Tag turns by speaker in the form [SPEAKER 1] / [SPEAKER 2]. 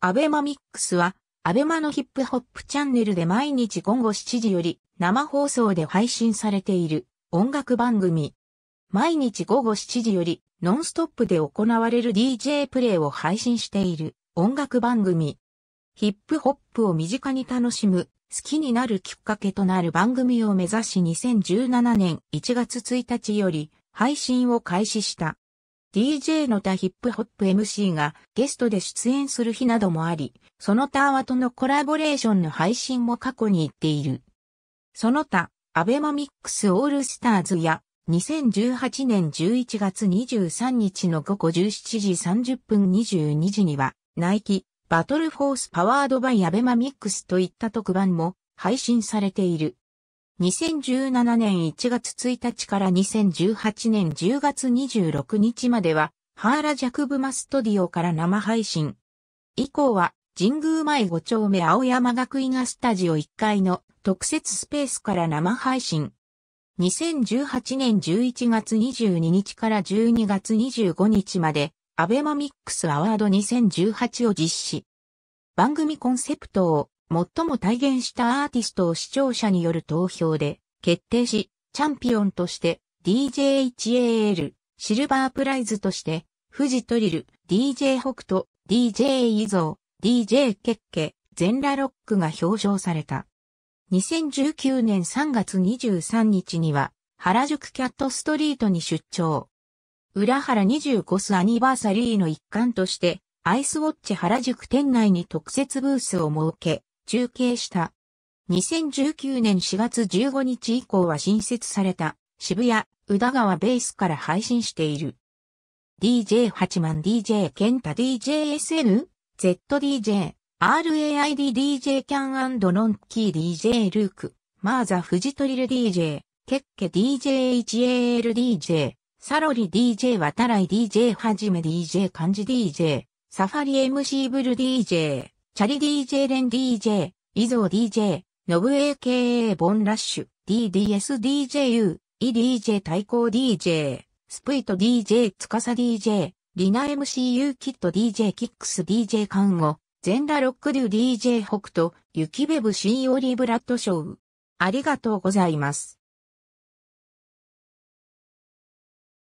[SPEAKER 1] アベマミックスは、アベマのヒップホップチャンネルで毎日午後7時より生放送で配信されている音楽番組。毎日午後7時よりノンストップで行われる DJ プレイを配信している音楽番組。ヒップホップを身近に楽しむ、好きになるきっかけとなる番組を目指し2017年1月1日より配信を開始した。DJ の他ヒップホップ MC がゲストで出演する日などもあり、その他アワとのコラボレーションの配信も過去に行っている。その他、アベマミックスオールスターズや2018年11月23日の午後17時30分22時には、ナイキ、バトルフォースパワードバイアベマミックスといった特番も配信されている。2017年1月1日から2018年10月26日までは、ハーラジャクブマストディオから生配信。以降は、神宮前5丁目青山学院がスタジオ1階の特設スペースから生配信。2018年11月22日から12月25日まで、アベマミックスアワード2018を実施。番組コンセプトを最も体現したアーティストを視聴者による投票で決定し、チャンピオンとして DJHAL、シルバープライズとして、富士トリル、DJ 北斗、DJ 伊蔵、DJ ケッケ、全裸ロックが表彰された。2019年3月23日には、原宿キャットストリートに出張。裏原25スアニバーサリーの一環として、アイスウォッチ原宿店内に特設ブースを設け、中継した。2019年4月15日以降は新設された渋谷、宇田川ベースから配信している。DJ8 万 DJ ケンタ DJSN、ZDJ、RAIDDJ キャンノンキー DJ ルーク、マーザフジトリル DJ、ケッケ DJHALDJ、サロリ DJ 渡来 DJ はじめ DJ 漢字 DJ、サファリ MC ブル DJ。チャリ DJ レン DJ、イゾー DJ、ノブ AKA ボンラッシュ、DDSDJU、イ DJ 対抗 DJ、スプイト DJ つかさ DJ、リナ MCU キット DJ キックス DJ 看護、ゼンラロックデュ DJ 北斗、ユキベブ C オリーブラッドショー。ありがとうございます。